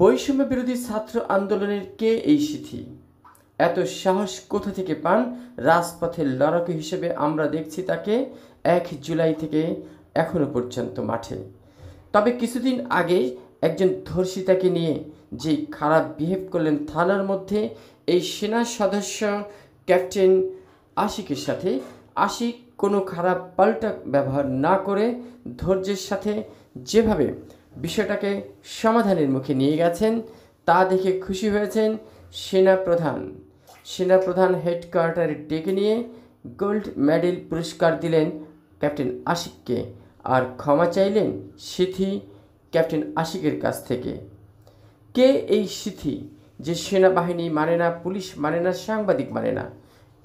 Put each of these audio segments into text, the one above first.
বৈষম্য বিরোধী ছাত্র আন্দোলনের কে এই সিথি এত সাহস কোথা থেকে পান রাজপথের লড়াকু হিসেবে আমরা দেখছি তাকে এক জুলাই থেকে এখনও পর্যন্ত মাঠে তবে কিছুদিন আগে একজন ধর্ষিতাকে নিয়ে যে খারাপ বিহেভ করলেন থানার মধ্যে এই সেনা সদস্য ক্যাপ্টেন আশিকের সাথে আশিক কোনো খারাপ পাল্টা ব্যবহার না করে ধৈর্যের সাথে যেভাবে বিষয়টাকে সমাধানের মুখে নিয়ে গেছেন তা দেখে খুশি হয়েছেন সেনাপ্রধান সেনাপ্রধান হেড কোয়ার্টারে ডেকে নিয়ে গোল্ড মেডেল পুরস্কার দিলেন ক্যাপ্টেন আশিককে আর ক্ষমা চাইলেন সিথি ক্যাপ্টেন আশিকের কাছ থেকে কে এই সিথি যে সেনাবাহিনী মানে না পুলিশ মানে না সাংবাদিক মানে না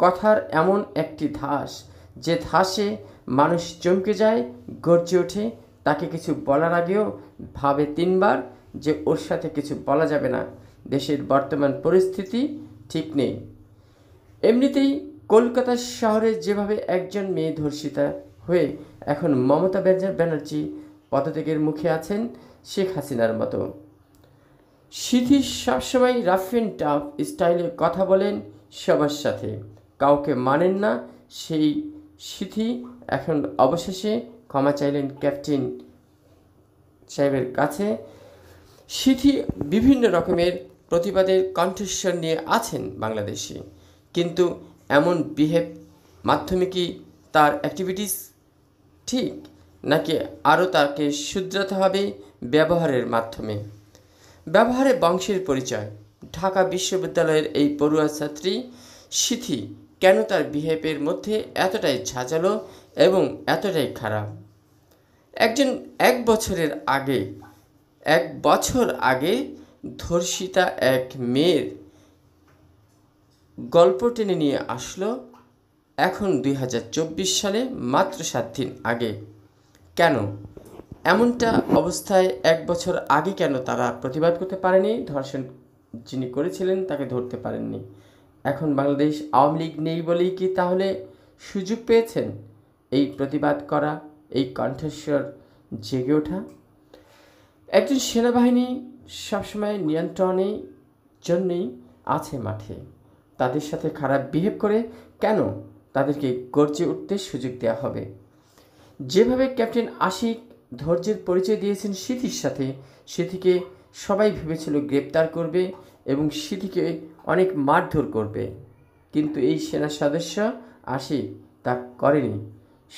কথার এমন একটি ধাস যে ধাসে মানুষ চমকে যায় গর্জে ওঠে তাকে কিছু বলার আগেও ভাবে তিনবার যে ওর সাথে কিছু বলা যাবে না দেশের বর্তমান পরিস্থিতি ঠিক নেই এমনিতেই কলকাতা শহরে যেভাবে একজন মেয়ে ধর্ষিতা হয়ে এখন মমতা ব্যানার্জি পদত্যাগের মুখে আছেন শেখ হাসিনার মতো সিথি সবসময় রাফ অ্যান্ড টাফ স্টাইলে কথা বলেন সবার সাথে কাউকে মানেন না সেই সিথি এখন অবশেষে ক্ষমা চাইলেন ক্যাপ্টেন সাহেবের কাছে সিথি বিভিন্ন রকমের প্রতিবাদের কণ্ঠস্বর নিয়ে আছেন বাংলাদেশি কিন্তু এমন বিহেভ মাধ্যমে কি তার অ্যাক্টিভিটিস ঠিক নাকি আরও তাকে শুধরাতে হবে ব্যবহারের মাধ্যমে ব্যবহারে বংশের পরিচয় ঢাকা বিশ্ববিদ্যালয়ের এই পড়ুয়া ছাত্রী সিথি কেন তার বিহেভের মধ্যে এতটাই ঝাঁঝালো এবং এতটাই খারাপ একজন এক বছরের আগে এক বছর আগে ধর্ষিতা এক মেয়ের গল্প টেনে নিয়ে আসলো এখন দুই সালে মাত্র সাত দিন আগে কেন এমনটা অবস্থায় এক বছর আগে কেন তারা প্রতিবাদ করতে পারেনি ধর্ষণ যিনি করেছিলেন তাকে ধরতে পারেননি এখন বাংলাদেশ আওয়ামী লীগ নেই বলেই কি তাহলে সুযোগ পেয়েছেন এই প্রতিবাদ করা এই কণ্ঠস্বর জেগে ওঠা একজন সেনাবাহিনী সবসময় নিয়ন্ত্রণে জন্যেই আছে মাঠে তাদের সাথে খারাপ বিহেভ করে কেন তাদেরকে গর্জে উঠতে সুযোগ দেওয়া হবে যেভাবে ক্যাপ্টেন আশিক ধৈর্যের পরিচয় দিয়েছেন স্মৃতির সাথে স্মৃতিকে সবাই ভেবেছিল গ্রেপ্তার করবে এবং স্মৃতিকে অনেক মারধর করবে কিন্তু এই সেনা সদস্য আশিক তা করেনি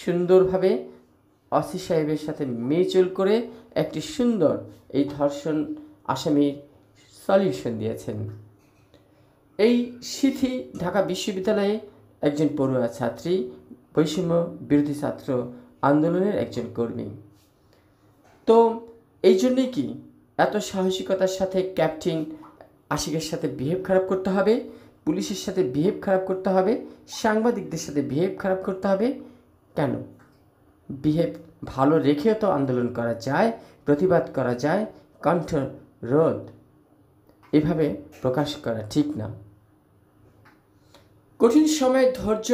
সুন্দরভাবে অসি সাহেবের সাথে মিউচুয়াল করে একটি সুন্দর এই ধর্ষণ আসামির সলিউশন দিয়েছেন এই সিথি ঢাকা বিশ্ববিদ্যালয়ে একজন পড়ুয়া ছাত্রী বৈষম্য বিরোধী ছাত্র আন্দোলনের একজন কর্মী তো এই জন্যই কি এত সাহসিকতার সাথে ক্যাপ্টেন আশিকের সাথে বিহেভ খারাপ করতে হবে পুলিশের সাথে বিহেভ খারাপ করতে হবে সাংবাদিকদের সাথে বিহেভ খারাপ করতে হবে কেন বিহেভ ভালো রেখেও তো আন্দোলন করা যায় প্রতিবাদ করা যায় কণ্ঠ এভাবে প্রকাশ করা ঠিক না কঠিন সময়ে ধৈর্য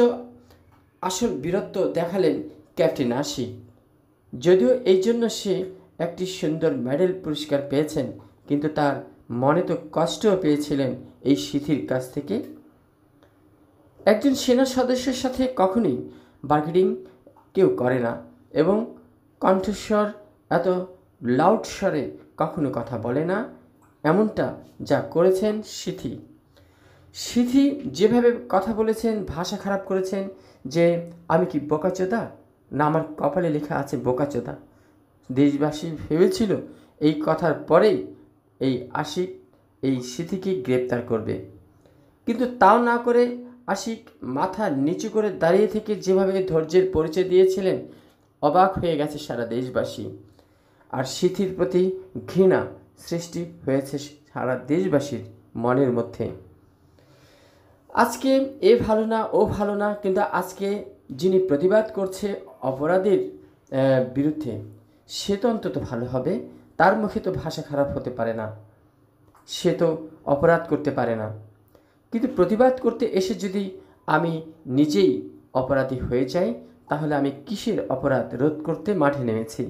আসল বীরত্ব দেখালেন ক্যাপ্টেন আশি যদিও এই জন্য সে একটি সুন্দর মেডেল পুরস্কার পেয়েছেন কিন্তু তার মনে তো কষ্টও পেয়েছিলেন এই সিথির কাছ থেকে একজন সেনা সদস্যের সাথে কখনোই বার্গেটিং কেউ করে না এবং কণ্ঠস্বর এত লাউড স্বরে কখনো কথা বলে না এমনটা যা করেছেন সিথি সিথি যেভাবে কথা বলেছেন ভাষা খারাপ করেছেন যে আমি কি বোকাচোদা না আমার কপালে লেখা আছে বোকাচোদা দেশবাসী ভেবেছিল এই কথার পরেই এই আশিক এই সিথিকে গ্রেপ্তার করবে কিন্তু তাও না করে আশিক মাথা নিচু করে দাঁড়িয়ে থেকে যেভাবে ধৈর্যের পরিচয় দিয়েছিলেন অবাক হয়ে গেছে সারা দেশবাসী আর সিথির প্রতি ঘৃণা সৃষ্টি হয়েছে সারা দেশবাসীর মনের মধ্যে আজকে এ ভালো না ও ভালো না কিন্তু আজকে যিনি প্রতিবাদ করছে অপরাধের বিরুদ্ধে সে তো অন্তত ভালো হবে তার মুখে তো ভাষা খারাপ হতে পারে না সে তো অপরাধ করতে পারে না কিন্তু প্রতিবাদ করতে এসে যদি আমি নিজেই অপরাধী হয়ে যাই তাহলে আমি কিসের অপরাধ রোধ করতে মাঠে নেমেছি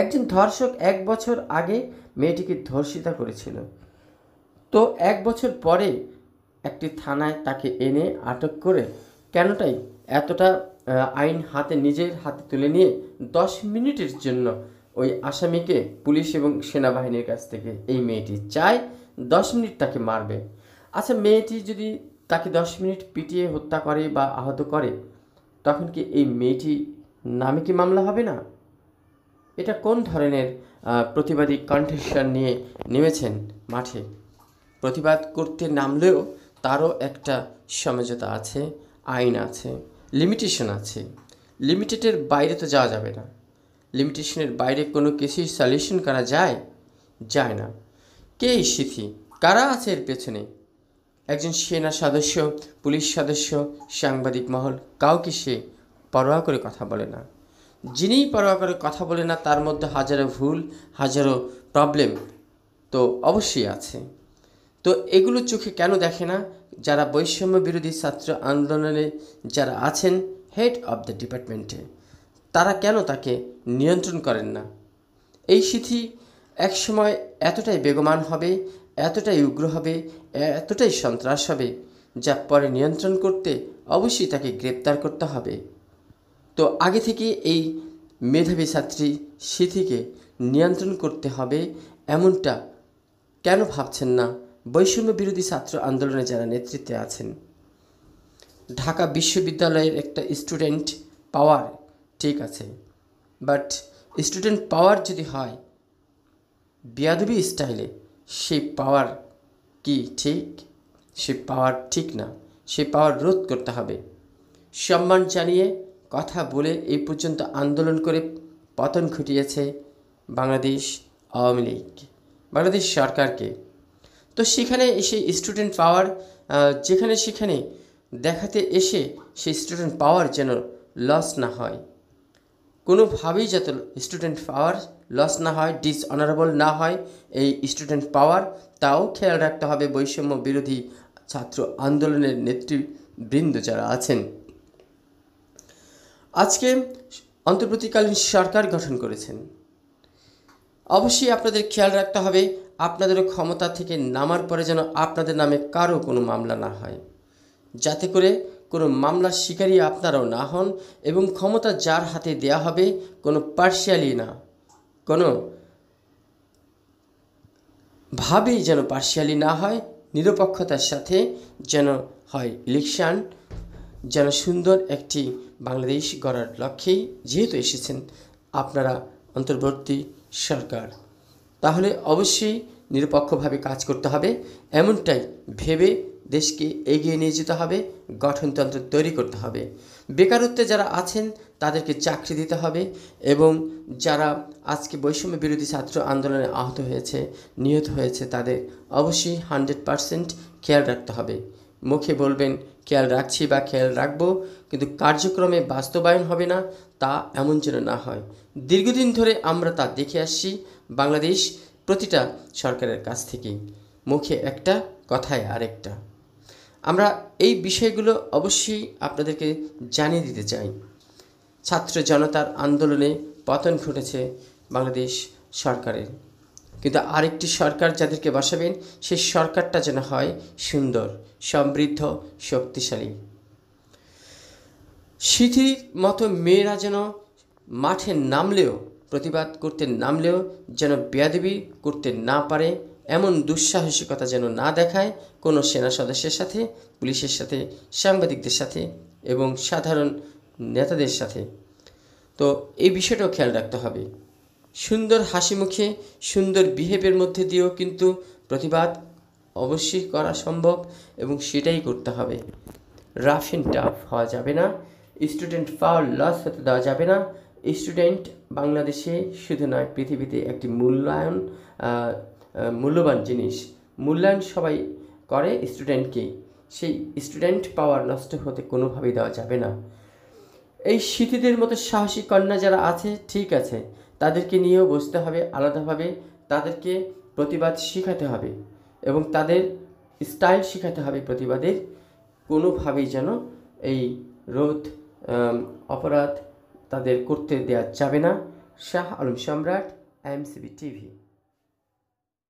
একজন ধর্ষক এক বছর আগে মেয়েটিকে ধর্ষিতা করেছিল তো এক বছর পরে একটি থানায় তাকে এনে আটক করে কেনটাই এতটা আইন হাতে নিজের হাতে তুলে নিয়ে দশ মিনিটের জন্য ওই আসামিকে পুলিশ এবং সেনাবাহিনীর কাছ থেকে এই মেয়েটি চায় দশ মিনিট তাকে মারবে আচ্ছা মেয়েটি যদি তাকে দশ মিনিট পিটিয়ে হত্যা করে বা আহত করে তখন কি এই মেয়েটি নামে কি মামলা হবে না এটা কোন ধরনের প্রতিবাদী কন্ঠেশন নিয়ে নেমেছেন মাঠে প্রতিবাদ করতে নামলেও তারও একটা সমঝোতা আছে আইন আছে লিমিটেশন আছে লিমিটেডের বাইরে তো যাওয়া যাবে না লিমিটেশনের বাইরে কোনো কিছুই সলিউশন করা যায় যায় না কে শিথি সিথি কারা আছে এর পেছনে একজন সেনা সদস্য পুলিশ সদস্য সাংবাদিক মহল কাউকে সে পরোয়া করে কথা বলে না যিনিই পরোয়া করে কথা বলে না তার মধ্যে হাজারো ভুল হাজারো প্রবলেম তো অবশ্যই আছে তো এগুলো চোখে কেন দেখে না যারা বৈষম্য বিরোধী ছাত্র আন্দোলনে যারা আছেন হেড অব দ্য ডিপার্টমেন্টে তারা কেন তাকে নিয়ন্ত্রণ করেন না এই সিথি একসময় এতটাই বেগমান হবে এতটাই উগ্র হবে এতটাই সন্ত্রাস হবে যা পরে নিয়ন্ত্রণ করতে অবশ্যই তাকে গ্রেপ্তার করতে হবে তো আগে থেকে এই মেধাবী ছাত্রী স্মৃতিকে নিয়ন্ত্রণ করতে হবে এমনটা কেন ভাবছেন না বৈষম্য বিরোধী ছাত্র আন্দোলনে যারা নেতৃত্বে আছেন ঢাকা বিশ্ববিদ্যালয়ের একটা স্টুডেন্ট পাওয়ার ঠিক আছে বাট স্টুডেন্ট পাওয়ার যদি হয় বিয়াদবি স্টাইলে সেই পাওয়ার কি ঠিক সে পাওয়ার ঠিক না সে পাওয়ার রোধ করতে হবে সম্মান জানিয়ে কথা বলে এই পর্যন্ত আন্দোলন করে পতন ঘটিয়েছে বাংলাদেশ আওয়ামী লীগ বাংলাদেশ সরকারকে তো সেখানে এসে স্টুডেন্ট পাওয়ার যেখানে সেখানে দেখাতে এসে সেই স্টুডেন্ট পাওয়ার যেন লস না হয় কোনোভাবেই যাতে স্টুডেন্ট পাওয়ার লস না হয় ডিসঅনারেবল না হয় এই স্টুডেন্ট পাওয়ার তাও খেয়াল রাখতে হবে বৈষম্য বিরোধী ছাত্র আন্দোলনের নেতৃবৃন্দ যারা আছেন আজকে অন্তর্বর্তীকালীন সরকার গঠন করেছেন অবশ্যই আপনাদের খেয়াল রাখতে হবে আপনাদেরও ক্ষমতা থেকে নামার পরে যেন আপনাদের নামে কারো কোনো মামলা না হয় যাতে করে কোনো মামলার শিকারি আপনারাও না হন এবং ক্ষমতা যার হাতে দেয়া হবে কোনো পার্শিয়ালি না কোনো ভাবেই যেন পার্শিয়ালি না হয় নিরপেক্ষতার সাথে যেন হয় ইলেকশান যেন সুন্দর একটি বাংলাদেশ গড়ার লক্ষ্যেই যেহেতু এসেছেন আপনারা অন্তর্বর্তী সরকার তাহলে অবশ্যই নিরপেক্ষভাবে কাজ করতে হবে এমনটাই ভেবে দেশকে এগিয়ে নিয়ে যেতে হবে গঠনতন্ত্র তৈরি করতে হবে বেকারত্বে যারা আছেন তাদেরকে চাকরি দিতে হবে এবং যারা আজকে বৈষম্য বিরোধী ছাত্র আন্দোলনে আহত হয়েছে নিহত হয়েছে তাদের অবশ্যই হান্ড্রেড পারসেন্ট খেয়াল রাখতে হবে মুখে বলবেন খেয়াল রাখছি বা খেয়াল রাখবো কিন্তু কার্যক্রমে বাস্তবায়ন হবে না তা এমন যেন না হয় দীর্ঘদিন ধরে আমরা তা দেখে আসছি বাংলাদেশ প্রতিটা সরকারের কাছ থেকেই মুখে একটা কথায় আরেকটা আমরা এই বিষয়গুলো অবশ্যই আপনাদেরকে জানিয়ে দিতে চাই ছাত্র জনতার আন্দোলনে পতন ঘটেছে বাংলাদেশ সরকারের কিন্তু আরেকটি সরকার যাদেরকে বসাবেন সেই সরকারটা যেন হয় সুন্দর সমৃদ্ধ শক্তিশালী সিথির মতো মেয়েরা যেন মাঠে নামলেও প্রতিবাদ করতে নামলেও যেন বেয়াদবি করতে না পারে এমন দুঃসাহসিকতা যেন না দেখায় কোনো সেনা সদস্যের সাথে পুলিশের সাথে সাংবাদিকদের সাথে এবং সাধারণ নেতাদের সাথে তো এই বিষয়টাও খেয়াল রাখতে হবে সুন্দর হাসি মুখে সুন্দর বিহেভের মধ্যে দিয়েও কিন্তু প্রতিবাদ অবশ্যই করা সম্ভব এবং সেটাই করতে হবে রাফ অ্যান্ড টাফ হওয়া যাবে না স্টুডেন্ট পাওয়ার লস হতে দেওয়া যাবে না স্টুডেন্ট বাংলাদেশে শুধু নয় পৃথিবীতে একটি মূল্যায়ন মূল্যবান জিনিস মূল্যায়ন সবাই করে স্টুডেন্টকেই সেই স্টুডেন্ট পাওয়ার নষ্ট হতে কোনোভাবেই দেওয়া যাবে না এই স্মৃতিদের মতো সাহসী কন্যা যারা আছে ঠিক আছে তাদেরকে নিয়েও বসতে হবে আলাদাভাবে তাদেরকে প্রতিবাদ শেখাতে হবে এবং তাদের স্টাইল শেখাতে হবে প্রতিবাদের কোনোভাবেই যেন এই রোধ অপরাধ তাদের করতে দেওয়া যাবে না শাহ আলম সম্রাট এমসিবি টিভি